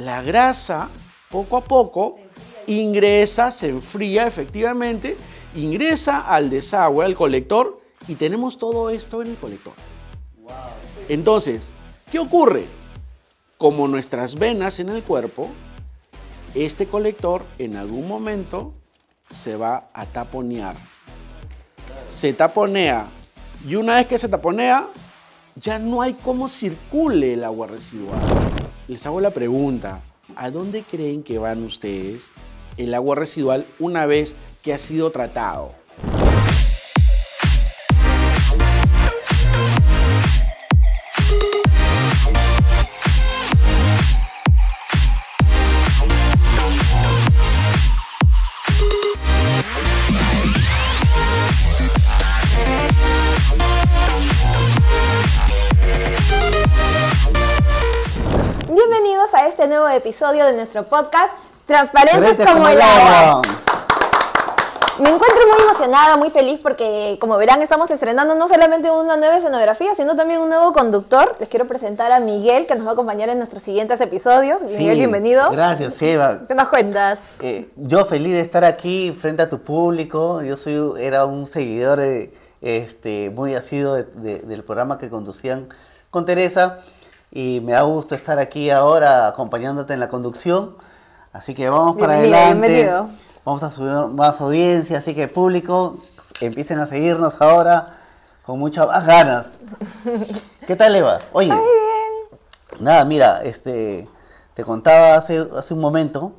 la grasa poco a poco ingresa, se enfría efectivamente, ingresa al desagüe, al colector, y tenemos todo esto en el colector. Entonces, ¿qué ocurre? Como nuestras venas en el cuerpo, este colector en algún momento se va a taponear. Se taponea. Y una vez que se taponea, ya no hay cómo circule el agua residual les hago la pregunta, ¿a dónde creen que van ustedes el agua residual una vez que ha sido tratado? episodio de nuestro podcast Transparentes como, el agua. Me encuentro muy emocionada, muy feliz porque como verán estamos estrenando no solamente una nueva escenografía, sino también un nuevo conductor. Les quiero presentar a Miguel que nos va a acompañar en nuestros siguientes episodios. Miguel, bienvenido. Gracias, Eva. ¿Qué nos cuentas? Eh, yo feliz de estar aquí frente a tu público. Yo soy era un seguidor eh, este, muy asido del programa que conducían con Teresa y me da gusto estar aquí ahora acompañándote en la conducción. Así que vamos para adelante. Bienvenido. Vamos a subir más audiencia, así que público, empiecen a seguirnos ahora con muchas ganas. ¿Qué tal, Eva? Oye. Muy bien. Nada, mira, este te contaba hace, hace un momento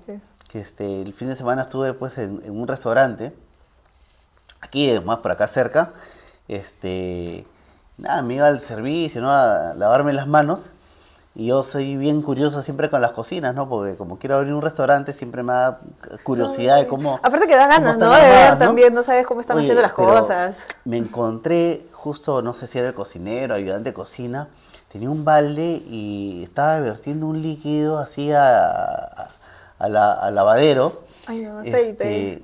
que este el fin de semana estuve pues en, en un restaurante aquí más por acá cerca. Este nada, me iba al servicio, ¿no? A lavarme las manos y yo soy bien curiosa siempre con las cocinas, ¿no? Porque como quiero abrir un restaurante, siempre me da curiosidad de cómo... Aparte que da ganas, ¿no? de ver también, no sabes cómo están haciendo las cosas. Me encontré justo, no sé si era el cocinero, ayudante de cocina, tenía un balde y estaba vertiendo un líquido así a, al lavadero. Ay, no, aceite.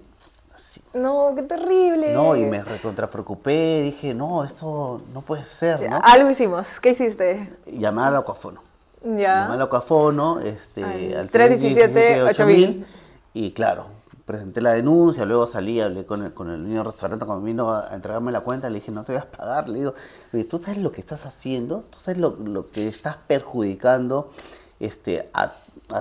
Este, no, qué terrible. No, y me preocupé dije, no, esto no puede ser, ¿no? Algo hicimos, ¿qué hiciste? Llamar al acuafono. Ya. mamá Cafono, este, al 317 8000. Y claro, presenté la denuncia, luego salí, hablé con el, con el niño del restaurante, cuando vino a entregarme la cuenta, le dije, no te vas a pagar, le digo, tú sabes lo que estás haciendo, tú sabes lo, lo que estás perjudicando este, a,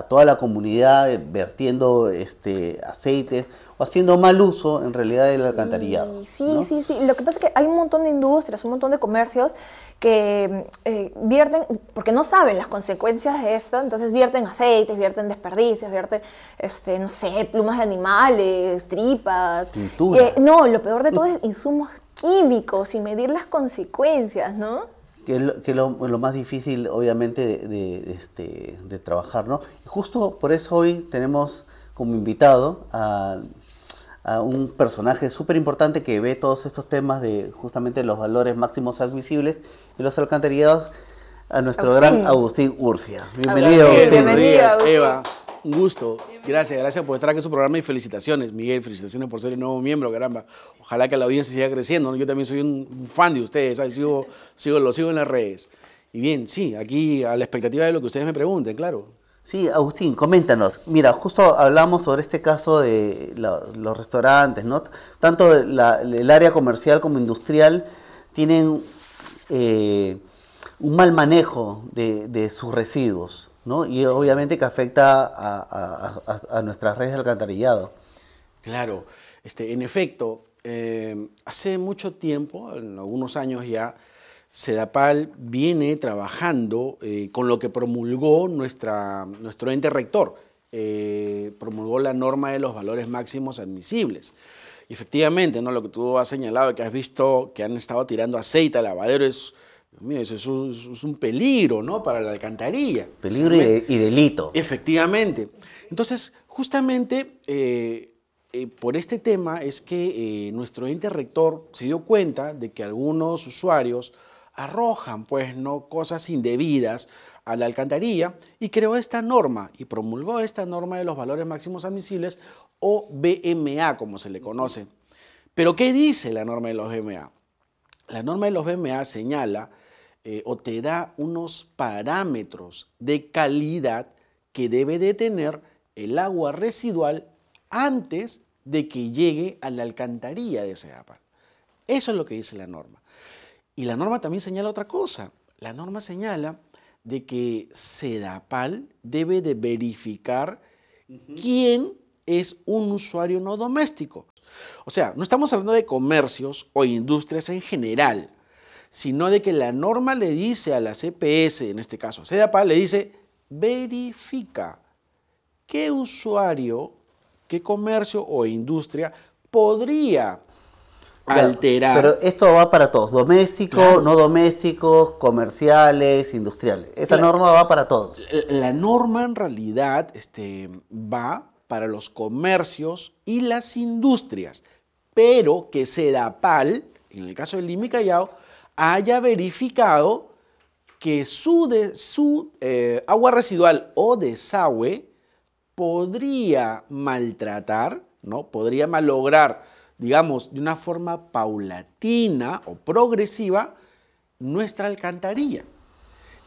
toda la comunidad eh, vertiendo este, aceites o haciendo mal uso en realidad del alcantarillado. Sí, sí, sí. Lo que pasa es que hay un montón de industrias, un montón de comercios que eh, vierten, porque no saben las consecuencias de esto, entonces vierten aceites, vierten desperdicios, vierten, este, no sé, plumas de animales, tripas. Eh, no, lo peor de todo es insumos químicos y medir las consecuencias, ¿no? que es lo, más difícil, obviamente, este, de, trabajar, ¿no? Y justo por eso hoy tenemos como invitado a, un personaje súper importante que ve todos estos temas de justamente los valores máximos admisibles y los alcantarillados, a nuestro gran Agustín Urcia. Bienvenido, Agustín. Eva. Un gusto. Gracias, gracias por estar aquí en su programa y felicitaciones, Miguel. Felicitaciones por ser el nuevo miembro, caramba. Ojalá que la audiencia siga creciendo. Yo también soy un fan de ustedes, Sigo, sigo, lo sigo en las redes. Y bien, sí, aquí a la expectativa de lo que ustedes me pregunten, claro. Sí, Agustín, coméntanos. Mira, justo hablamos sobre este caso de los restaurantes, ¿no? Tanto el área comercial como industrial tienen eh, un mal manejo de sus residuos. Y obviamente que afecta a, nuestras redes de alcantarillado. Claro, este, en efecto, eh, hace mucho tiempo, en algunos años ya, Sedapal viene trabajando eh, con lo que promulgó nuestra, nuestro ente rector, eh, promulgó la norma de los valores máximos admisibles. Y efectivamente, ¿no? lo que tú has señalado, que has visto que han estado tirando aceite al lavadero es eso es un, peligro, ¿no? Para la alcantarilla. Peligro y, delito. Efectivamente. Entonces, justamente eh, eh, por este tema es que eh, nuestro ente rector se dio cuenta de que algunos usuarios arrojan, pues, ¿no? Cosas indebidas a la alcantarilla y creó esta norma y promulgó esta norma de los valores máximos admisibles o BMA, como se le conoce. Pero, ¿qué dice la norma de los BMA? La norma de los BMA señala eh, o te da unos parámetros de calidad que debe de tener el agua residual antes de que llegue a la alcantarilla de Sedapal. Eso es lo que dice la norma. Y la norma también señala otra cosa. La norma señala de que SEDAPAL debe de verificar quién es un usuario no doméstico. O sea, no estamos hablando de comercios o industrias en general sino de que la norma le dice a la CPS, en este caso a le dice, verifica qué usuario, qué comercio o industria podría alterar. Pero esto va para todos, domésticos, no domésticos, comerciales, industriales. Esta norma va para todos. La, norma en realidad este, va para los comercios y las industrias, pero que SEDAPAL, en el caso del Limica Callao, haya verificado que su, su eh, agua residual o desagüe podría maltratar, ¿no? podría malograr, digamos, de una forma paulatina o progresiva nuestra alcantarilla.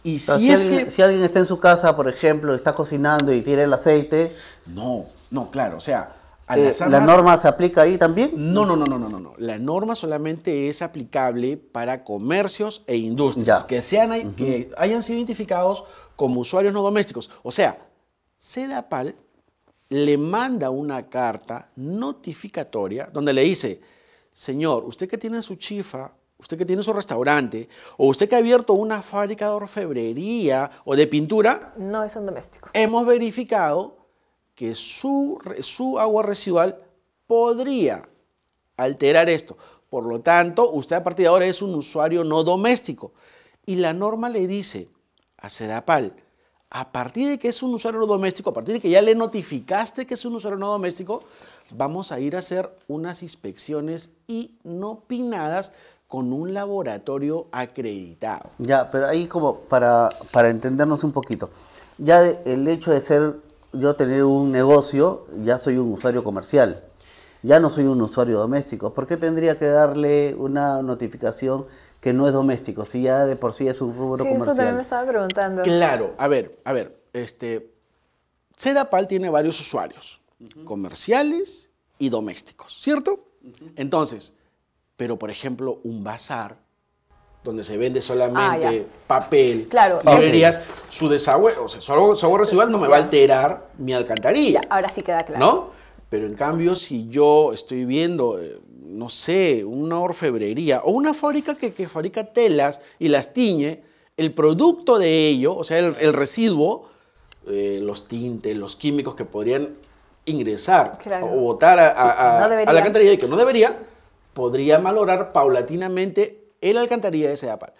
Y si, es que... si alguien está en su casa, por ejemplo, está cocinando y tira el aceite... No, no, claro, o sea, eh, ¿La norma se aplica ahí también? No, no, no, no, no, no, La norma solamente es aplicable para comercios e industrias que, sean, que hayan sido identificados como usuarios no domésticos. O sea, CEDAPAL le manda una carta notificatoria donde le dice, señor, usted que tiene su chifa, usted que tiene su restaurante, o usted que ha abierto una fábrica de orfebrería o de pintura. No es un doméstico. Hemos verificado que su, su agua residual podría alterar esto. Por lo tanto, usted a partir de ahora es un usuario no doméstico. Y la norma le dice a CEDAPAL, a partir de que es un usuario no doméstico, a partir de que ya le notificaste que es un usuario no doméstico, vamos a ir a hacer unas inspecciones inopinadas con un laboratorio acreditado. Ya, pero ahí como para, para entendernos un poquito, ya el hecho de ser yo tener un negocio, ya soy un usuario comercial, ya no soy un usuario doméstico. ¿Por qué tendría que darle una notificación que no es doméstico, si ya de por sí es un rubro sí, comercial? Eso también me estaba preguntando. Claro, a ver, a ver, este, Sedapal tiene varios usuarios, comerciales y domésticos, ¿cierto? Entonces, pero por ejemplo, un bazar donde se vende solamente ah, papel, claro, librerías, su desagüe, o sea, su agua residual no me va a alterar mi alcantarilla. ahora sí queda claro. ¿No? Pero en cambio, si yo estoy viendo, eh, no sé, una orfebrería o una fábrica que, fabrica telas y las tiñe, el producto de ello, o sea, el, residuo, eh, los tintes, los químicos que podrían ingresar o botar a, la alcantarilla y que no debería, podría valorar paulatinamente en la alcantarilla de Seapal,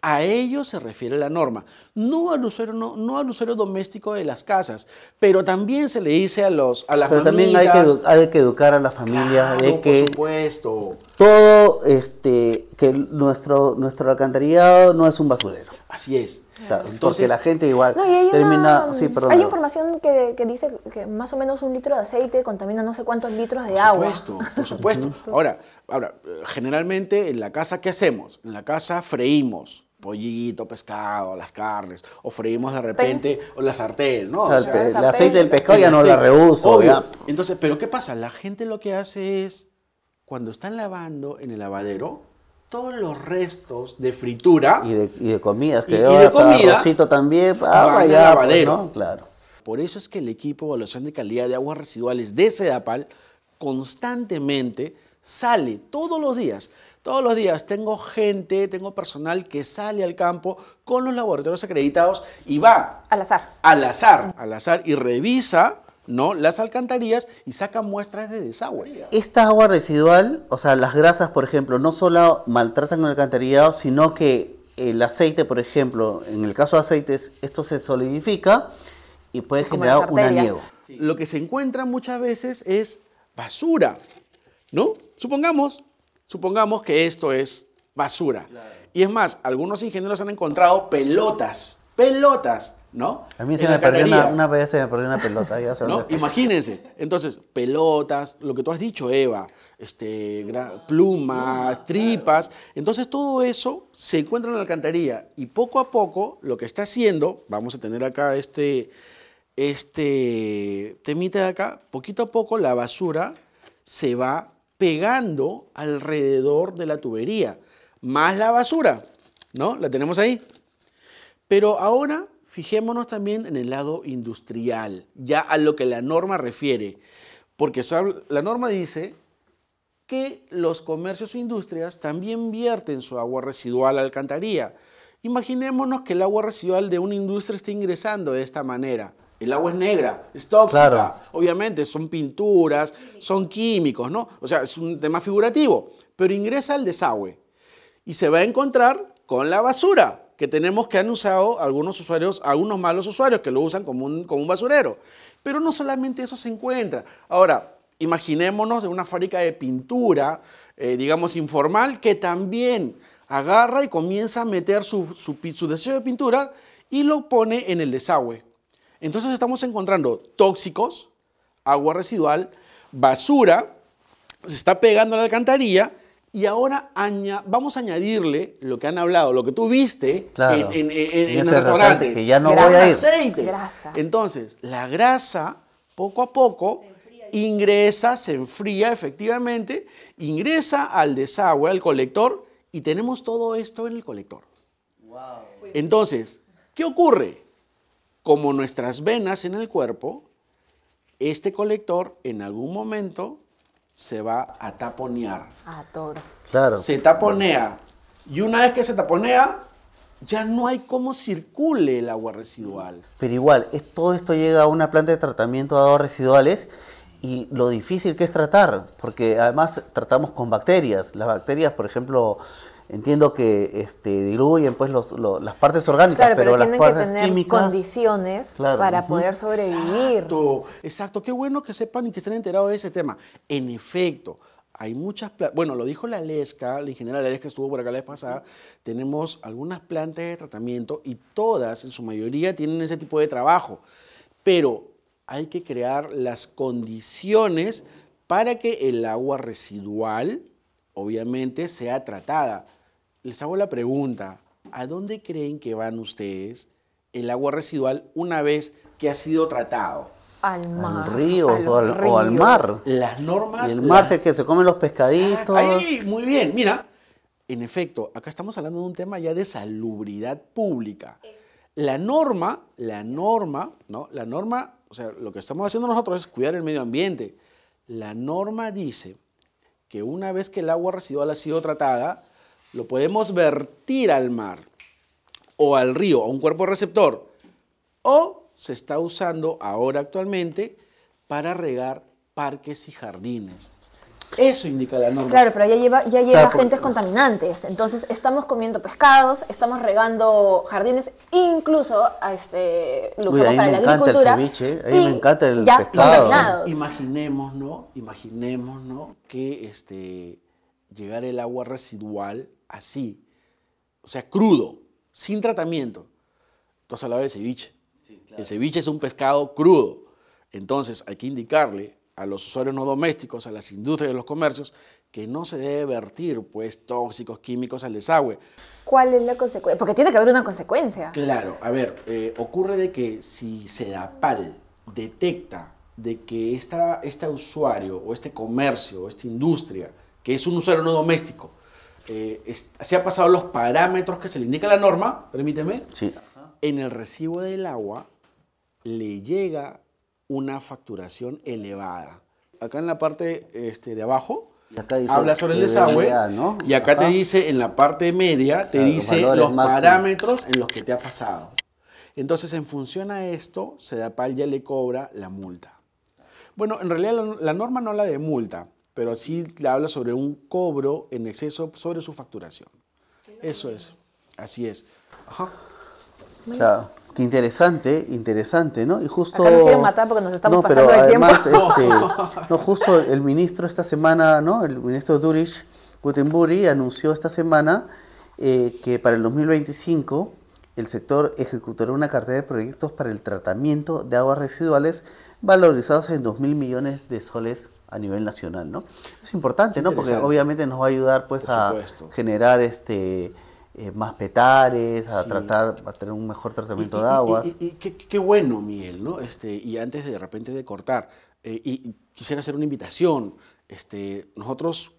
A ello se refiere la norma, no al usuario, no, al usuario doméstico de las casas, pero también se le dice a los a las Pero también hay que, que educar a la familia de que por supuesto. todo este que nuestro nuestro alcantarillado no es un basurero. Así es. Entonces, la gente igual hay termina. hay información que, dice que más o menos un litro de aceite contamina no sé cuántos litros de agua. por Supuesto, por supuesto. ahora, ahora, generalmente en la casa, ¿qué hacemos? En la casa freímos pollito, pescado, las carnes, o freímos de repente la sartén, ¿no? el, aceite del pescado ya no la reuso. Entonces, pero ¿qué pasa? La gente lo que hace es, cuando están lavando en el lavadero, todos los restos de fritura y de, y de comidas y, de comida también Para ah, pues, lavadero. claro. Por eso es que el equipo de evaluación de calidad de aguas residuales de Sedapal constantemente sale todos los días. Todos los días tengo gente, tengo personal que sale al campo con los laboratorios acreditados y va al azar. Al azar, al azar y revisa ¿no? Las alcantarillas y sacan muestras de desagüe. Esta agua residual, o sea, las grasas, por ejemplo, no solo maltratan el alcantarillado, sino que el aceite, por ejemplo, en el caso de aceites, esto se solidifica y puede generar un aniego. Lo que se encuentra muchas veces es basura, ¿no? Supongamos, supongamos que esto es basura. Y es más, algunos ingenieros han encontrado pelotas, pelotas ¿no? A mí se me perdió una, pelota. Imagínense. Entonces, pelotas, lo que tú has dicho, Eva, este, plumas, tripas. Entonces, todo eso se encuentra en la alcantarilla. Y poco a poco, lo que está haciendo, vamos a tener acá este, este temita de acá, poquito a poco la basura se va pegando alrededor de la tubería. Más la basura, ¿no? La tenemos ahí. Pero ahora Fijémonos también en el lado industrial, ya a lo que la norma refiere, porque la norma dice que los comercios o e industrias también vierten su agua residual a la alcantarilla. Imaginémonos que el agua residual de una industria está ingresando de esta manera. El agua es negra, es tóxica. Obviamente, son pinturas, son químicos, ¿no? O sea, es un tema figurativo. Pero ingresa al desagüe y se va a encontrar con la basura que tenemos que han usado algunos usuarios, algunos malos usuarios que lo usan como un, basurero. Pero no solamente eso se encuentra. Ahora, imaginémonos de una fábrica de pintura, eh, digamos, informal, que también agarra y comienza a meter su, su deseo de pintura y lo pone en el desagüe. Entonces estamos encontrando tóxicos, agua residual, basura, se está pegando a la alcantarilla y ahora vamos a añadirle lo que han hablado, lo que tú viste en, el restaurante. Que ya no voy aceite. Entonces, la grasa, poco a poco, ingresa, se enfría efectivamente, ingresa al desagüe, al colector, y tenemos todo esto en el colector. Wow. Entonces, ¿qué ocurre? Como nuestras venas en el cuerpo, este colector en algún momento se va a taponear. A toro. Claro. Se taponea. Y una vez que se taponea, ya no hay cómo circule el agua residual. Pero igual, es, todo esto llega a una planta de tratamiento de aguas residuales y lo difícil que es tratar, porque además tratamos con bacterias. Las bacterias, por ejemplo, entiendo que este, diluyen pues los, las partes orgánicas, claro, pero, las partes que tener condiciones para poder sobrevivir. Exacto, qué bueno que sepan y que estén enterados de ese tema. En efecto, hay muchas plantas, bueno, lo dijo la Lesca, la ingeniera Lesca estuvo por acá la vez pasada, tenemos algunas plantas de tratamiento y todas, en su mayoría, tienen ese tipo de trabajo, pero hay que crear las condiciones para que el agua residual, obviamente, sea tratada les hago la pregunta, ¿a dónde creen que van ustedes el agua residual una vez que ha sido tratado? Al mar. Al río, o, al, mar. Las normas. el mar es es que se comen los pescaditos. Ahí, muy bien. Mira, en efecto, acá estamos hablando de un tema ya de salubridad pública. La norma, la norma, ¿no? La norma, o sea, lo que estamos haciendo nosotros es cuidar el medio ambiente. La norma dice que una vez que el agua residual ha sido tratada, lo podemos vertir al mar o al río, a un cuerpo receptor, o se está usando ahora actualmente para regar parques y jardines. Eso indica la norma. Claro, pero ya lleva, ya lleva agentes contaminantes. Entonces estamos comiendo pescados, estamos regando jardines, incluso a este, lugar para la agricultura. El ceviche, ahí me encanta el pescado. Imaginemos, ¿no? Imaginemos, ¿no? Que este, llegar el agua residual así, o sea, crudo, sin tratamiento. Tú has hablado de ceviche. Sí, El ceviche es un pescado crudo. Entonces hay que indicarle a los usuarios no domésticos, a las industrias y los comercios, que no se debe vertir pues tóxicos, químicos al desagüe. ¿Cuál es la consecuencia? Porque tiene que haber una consecuencia. Claro, a ver, eh, ocurre de que si Sedapal detecta de que esta, este usuario o este comercio o esta industria, que es un usuario no doméstico, eh, se ha pasado los parámetros que se le indica la norma, permíteme, en el recibo del agua le llega una facturación elevada. Acá en la parte este, de abajo habla sobre el desagüe y acá te dice en la parte media, te dice los, parámetros en los que te ha pasado. Entonces, en función a esto, Sedapal ya le cobra la multa. Bueno, en realidad la, la norma no la de multa, pero sí le habla sobre un cobro en exceso sobre su facturación. Eso es, así es. Ajá. Qué interesante, interesante, ¿no? Y justo. Acá quieren matar porque nos estamos pasando el este, justo el ministro esta semana, ¿no? El ministro Durish Gutenburi anunció esta semana eh, que para el 2025 el sector ejecutará una cartera de proyectos para el tratamiento de aguas residuales valorizados en 2.000 millones de soles a nivel nacional, ¿no? Es importante, ¿no? Porque obviamente nos va a ayudar pues a generar este eh, más petares, a tratar, a tener un mejor tratamiento de agua. Y, qué, bueno, Miguel, ¿no? Este, y antes de, de repente de cortar, eh, y quisiera hacer una invitación. Este, nosotros,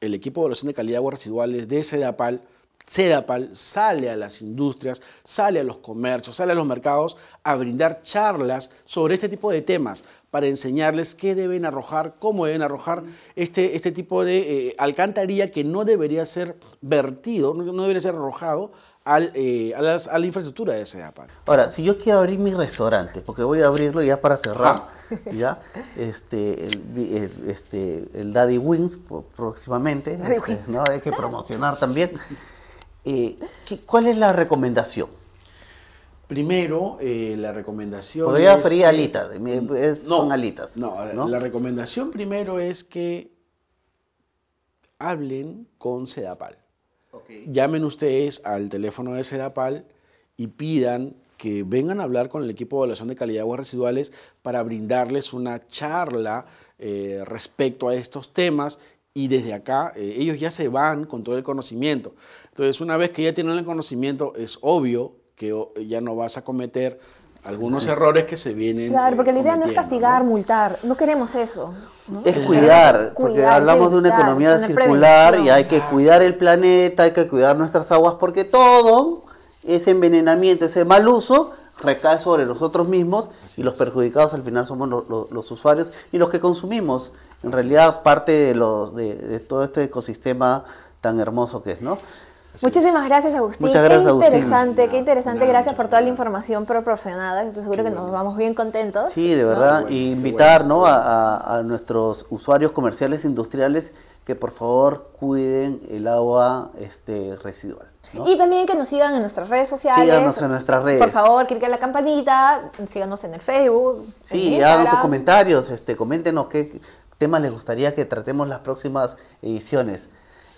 el equipo de evaluación de calidad de aguas residuales de CEDAPAL, CEDAPAL sale a las industrias, sale a los comercios, sale a los mercados a brindar charlas sobre este tipo de temas, para enseñarles qué deben arrojar, cómo deben arrojar este, este tipo de eh, alcantarilla que no debería ser vertido, no debería ser arrojado al, eh, a, la infraestructura de ese APA. Ahora, si yo quiero abrir mi restaurante, porque voy a abrirlo ya para cerrar, ah. ya, este, el, este, el Daddy Wings próximamente, este, hay que promocionar también, eh, ¿cuál es la recomendación? Primero, eh, la recomendación. Podría fría son alitas. No, la recomendación primero es que hablen con Sedapal. Llamen ustedes al teléfono de Sedapal y pidan que vengan a hablar con el equipo de evaluación de calidad de aguas residuales para brindarles una charla eh, respecto a estos temas y desde acá eh, ellos ya se van con todo el conocimiento. Entonces, una vez que ya tienen el conocimiento, es obvio que ya no vas a cometer algunos errores que se vienen. Claro, porque la idea no es castigar, multar, no queremos eso. Es cuidar, porque hablamos de una economía circular y hay que cuidar el planeta, hay que cuidar nuestras aguas, porque todo ese envenenamiento, ese mal uso, recae sobre nosotros mismos y los perjudicados al final somos los usuarios y los que consumimos. En realidad, parte de, los, de todo este ecosistema tan hermoso que es, ¿no? Muchísimas gracias, Agustín. qué interesante, qué interesante. gracias por toda la información proporcionada. Estoy seguro que nos vamos bien contentos. Sí, de verdad. invitar ¿no? A, nuestros usuarios comerciales e industriales que por favor cuiden el agua este, residual. Y también que nos sigan en nuestras redes sociales. Síganos en nuestras redes. Por favor, cliquen la campanita, síganos en el Facebook. Sí, hagan sus comentarios, este, coméntenos qué temas les gustaría que tratemos las próximas ediciones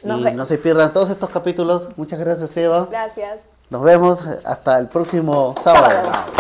y no se pierdan todos estos capítulos. Muchas gracias, Eva. Gracias. Nos vemos hasta el próximo sábado.